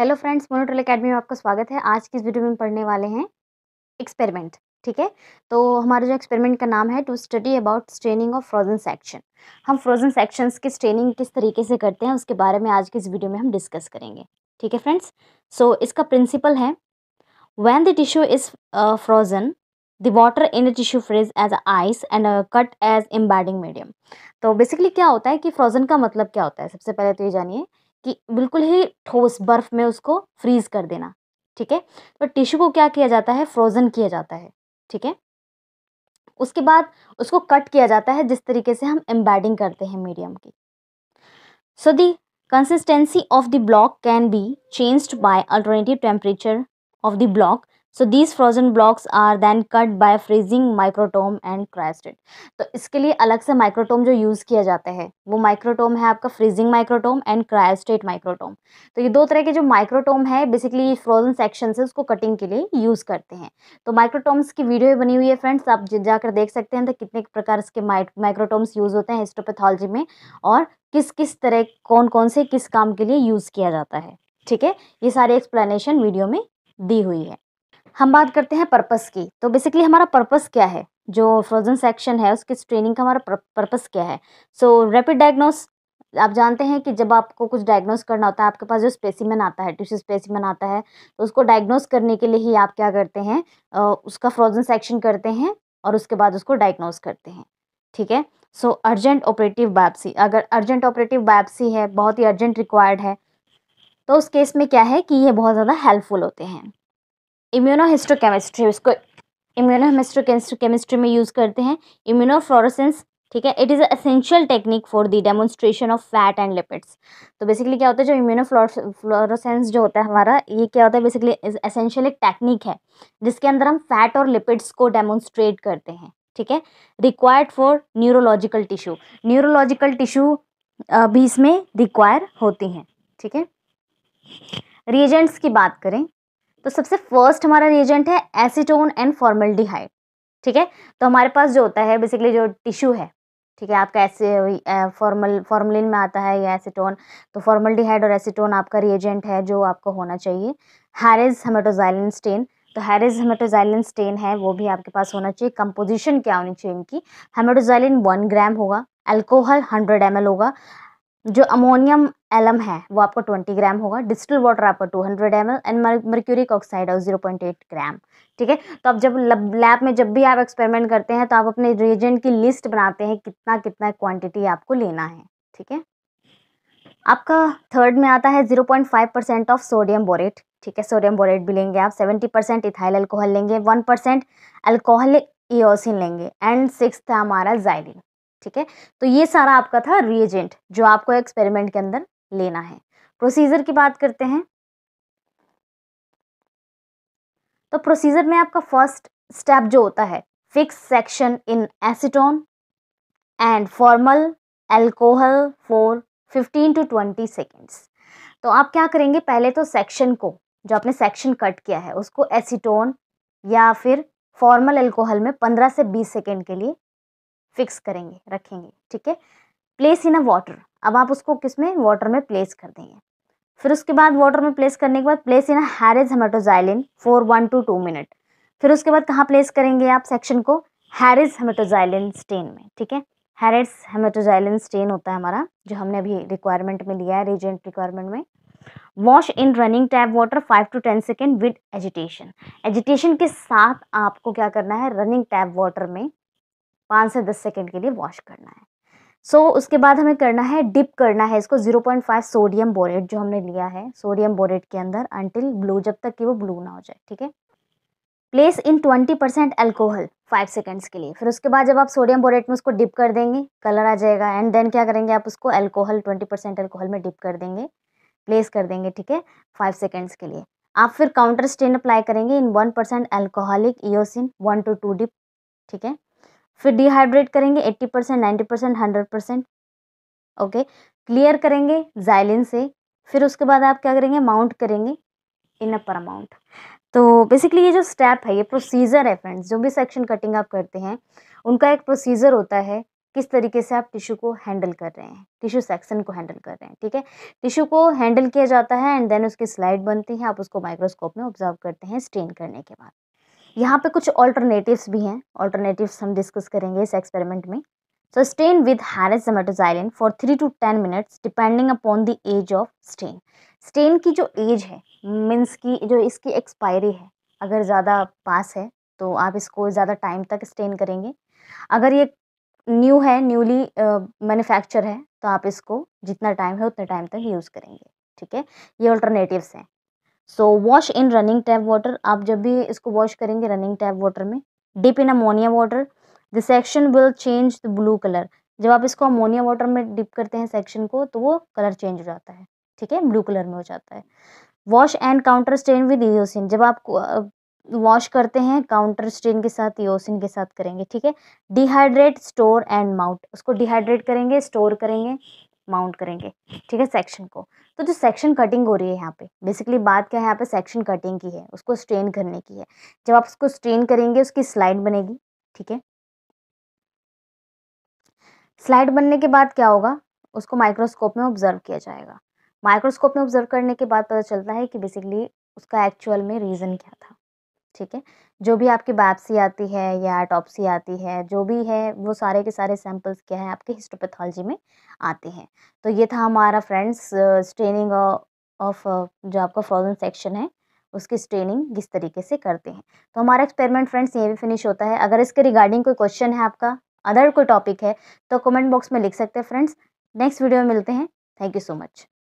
hello friends मोनोट्रल academy में आपका स्वागत है आज की इस वीडियो में पढ़ने वाले हैं एक्सपेरिमेंट ठीक है तो हमारा जो एक्सपेरिमेंट का नाम है to study about straining of frozen section हम फ्रोजन सेक्शंस की स्ट्रेनिंग किस तरीके से करते हैं उसके बारे में आज की इस वीडियो में हम डिस्कस करेंगे ठीक है फ्रेंड्स सो इसका प्रिंसिपल है when the tissue is frozen the water in the tissue freeze as ice and cut as embedding medium तो बेसिकली क्या होता है कि फ्रोजन का मतलब क्या होता है सबसे पहले तो ये जानिए कि बिल्कुल ही ठोस बर्फ़ में उसको फ्रीज़ कर देना ठीक है तो टिश्यू को क्या किया जाता है फ्रोज़न किया जाता है ठीक है उसके बाद उसको कट किया जाता है जिस तरीके से हम एम्बेडिंग करते हैं मीडियम की so the consistency of the block can be changed by alternative temperature of the block so these frozen blocks are then cut by freezing microtome and cryostat तो इसके लिए अलग से माइक्रोटोम जो यूज़ किया जाता है वो माइक्रोटोम है आपका freezing microtome and cryostat microtome तो ये दो तरह के जो माइक्रोटोम है बेसिकली फ्रोजन सेक्शन से उसको कटिंग के लिए यूज़ करते हैं तो माइक्रोटोम्स की वीडियो बनी हुई है फ्रेंड्स आप जाकर देख सकते हैं तो कितने प्रकार के माइक्रोटोम्स यूज़ होते हैं हिस्टोपैथोलॉजी में और किस किस तरह कौन कौन से किस काम के लिए यूज़ किया जाता है ठीक है ये सारी एक्सप्लेनेशन वीडियो में दी हुई है हम बात करते हैं पर्पस की तो बेसिकली हमारा पर्पस क्या है जो फ्रोजन सेक्शन है उसकी ट्रेनिंग का हमारा पर्पस क्या है सो रैपिड डायग्नोस आप जानते हैं कि जब आपको कुछ डायग्नोस करना होता है आपके पास जो स्पेसिमन आता है टिश्यू स्पेसिमन आता है तो उसको डायग्नोस करने के लिए ही आप क्या करते हैं उसका फ्रोजन सेक्शन करते हैं और उसके बाद उसको डायग्नोस करते हैं ठीक है सो अर्जेंट ऑपरेटिव बायोप्सी अगर अर्जेंट ऑपरेटिव बायोप्सी है बहुत ही अर्जेंट रिक्वायर्ड है तो उस केस में क्या है कि ये बहुत ज़्यादा हेल्पफुल होते हैं इम्यूनोहिस्टोकेमिस्ट्री उसको इम्यूनोहिस्टोकेमिस्ट्री में यूज़ करते हैं इम्यूनोफ्लोरोसेंस ठीक है it is essential technique for the demonstration of fat and lipids तो बेसिकली क्या होता है जो इम्यूनोफ्लोरोसेंस जो होता है हमारा ये क्या होता है बेसिकली असेंशियल एक टेक्निक है जिसके अंदर हम फैट और लिपिड्स को डेमोन्स्ट्रेट करते हैं ठीक है required for neurological tissue neurological tissue भी इसमें रिक्वायर होती हैं ठीक है रिएजेंट्स की बात करें तो सबसे फर्स्ट हमारा रिएजेंट है एसीटोन एंड फॉर्मल्डिहाइड ठीक है तो हमारे पास जो होता है बेसिकली जो टिश्यू है ठीक है आपका ऐसे फॉर्मल फॉर्मलिन में आता है या एसीटोन तो फॉर्मल्डिहाइड और एसीटोन आपका रिएजेंट है जो आपको होना चाहिए हैरिज हेमेटोजाइलिन स्टेन तो हैरिज हेमेटोजाइलिन स्टेन है वो भी आपके पास होना चाहिए कंपोजिशन क्या होनी चाहिए इनकी हेमेटोजाइलिन वन ग्राम होगा अल्कोहल हंड्रेड एम होगा जो अमोनियम एलम है वो आपको 20 ग्राम होगा डिजिटल वाटर आपका 200 hundred M L and mercuric oxide है जीरो पॉइंट एट ग्राम ठीक है तो आप जब लैब में जब भी आप एक्सपेरिमेंट करते हैं तो आप अपने रिएजेंट की लिस्ट बनाते हैं कितना कितना क्वांटिटी आपको लेना है ठीक है आपका थर्ड में आता है zero point five percent of sodium borate ठीक है सोडियम बोरेट भी लेंगे आप सेवेंटी परसेंट इथाइल अल्कोहल लेंगे वन परसेंट अल्कोहलिक ईओसिन लेंगे एंड सिक्स था हमारा जायरिन ठीक है तो ये सारा आपका था रिएजेंट जो आपको एक्सपेरिमेंट के अंदर लेना है प्रोसीजर की बात करते हैं तो प्रोसीजर में आपका फर्स्ट स्टेप जो होता है fix section in acetone and formal alcohol for 15 to 20 seconds तो आप क्या करेंगे पहले तो सेक्शन को जो आपने सेक्शन कट किया है उसको एसीटोन या फिर फॉर्मल एल्कोहल में 15 से 20 सेकेंड के लिए फिक्स करेंगे रखेंगे ठीक है प्लेस इन अ वाटर अब आप उसको किस में वाटर में प्लेस कर देंगे फिर उसके बाद वाटर में प्लेस करने के बाद place in a Harris haematoxylin for one to two minute फिर उसके बाद कहाँ प्लेस करेंगे आप सेक्शन को हैरिज हेमेटोजाइलिन स्टेन में ठीक है हैरिज हेमेटोजाइलिन स्टेन होता है हमारा जो हमने अभी रिक्वायरमेंट में लिया है रेजेंट रिक्वायरमेंट में wash in running tap water five to ten second with agitation agitation के साथ आपको क्या करना है रनिंग टैप वाटर में पाँच से दस सेकेंड के लिए वॉश करना है सो so, उसके बाद हमें करना है डिप करना है इसको 0.5 सोडियम बोरेट जो हमने लिया है सोडियम बोरेट के अंदर अंटिल ब्लू जब तक कि वो ब्लू ना हो जाए ठीक है place in 20 percent alcohol five seconds के लिए फिर उसके बाद जब आप सोडियम बोरेट में उसको डिप कर देंगे कलर आ जाएगा एंड देन क्या करेंगे आप उसको एल्कोहल ट्वेंटी परसेंट एल्कोहल में डिप कर देंगे प्लेस कर देंगे ठीक है फाइव सेकेंड्स के लिए आप फिर काउंटर स्टेन अप्लाई करेंगे in one percent alcoholic eosin one to two dip ठीक है फिर डिहाइड्रेट करेंगे eighty percent ninety percent hundred percent okay clear करेंगे जाइलिन से फिर उसके बाद आप क्या करेंगे माउंट करेंगे इन अपर अमाउंट तो बेसिकली ये जो स्टेप है ये प्रोसीजर है फ्रेंड्स जो भी सेक्शन कटिंग आप करते हैं उनका एक प्रोसीजर होता है किस तरीके से आप टिश्यू को हैंडल कर रहे हैं टिश्यू सेक्शन को हैंडल कर रहे हैं ठीक है टिश्यू को हैंडल किया जाता है एंड देन उसकी स्लाइड बनती है आप उसको माइक्रोस्कोप में ऑब्जर्व करते हैं स्ट्रेन करने के बाद यहाँ पे कुछ ऑल्टरनेटिव्स भी हैं ऑल्टरनेटिव्स हम डिस्कस करेंगे इस एक्सपेरिमेंट में so stain with Harris haematoxylin for three to ten minutes depending upon the age of stain stain की जो एज है मीन्स की जो इसकी एक्सपायरी है अगर ज़्यादा पास है तो आप इसको ज़्यादा टाइम तक स्टेन करेंगे अगर ये न्यू है न्यूली मैन्युफैक्चर है तो आप इसको जितना टाइम है उतने टाइम तक यूज़ करेंगे ठीक है ये ऑल्टरनेटिव्स हैं so wash in running tap water आप जब भी इसको वॉश करेंगे रनिंग टैप वाटर में dip in ammonia water the section will change the blue colour जब आप इसको अमोनिया वाटर में डिप करते हैं सेक्शन को तो वो कलर चेंज हो जाता है ठीक है ब्लू कलर में हो जाता है wash and counter stain with eosin जब आप वॉश करते हैं काउंटर स्टेन के साथ ईओसिन के साथ करेंगे ठीक है डिहाइड्रेट स्टोर एंड माउट उसको डिहाइड्रेट करेंगे स्टोर करेंगे माउंट करेंगे ठीक है सेक्शन को तो जो सेक्शन कटिंग हो रही है यहाँ पे बेसिकली बात क्या है यहाँ पे सेक्शन कटिंग की है उसको स्ट्रेन करने की है जब आप उसको स्ट्रेन करेंगे उसकी स्लाइड बनेगी ठीक है स्लाइड बनने के बाद क्या होगा उसको माइक्रोस्कोप में ऑब्जर्व किया जाएगा माइक्रोस्कोप में ऑब्जर्व करने के बाद पता चलता है कि बेसिकली उसका एक्चुअल में रीज़न क्या था ठीक है जो भी आपकी बापसी आती है या टॉपसी आती है जो भी है वो सारे के सारे सैम्पल्स क्या है आपके हिस्टोपैथोलॉजी में आते हैं तो ये था हमारा फ्रेंड्स स्ट्रेनिंग ऑफ जो आपका फ्रोजन सेक्शन है उसकी स्ट्रेनिंग किस तरीके से करते हैं तो हमारा एक्सपेरिमेंट फ्रेंड्स ये भी फिनिश होता है अगर इसके रिगार्डिंग कोई क्वेश्चन है आपका अदर कोई टॉपिक है तो कमेंट बॉक्स में लिख सकते हैं फ्रेंड्स नेक्स्ट वीडियो में मिलते हैं थैंक यू सो मच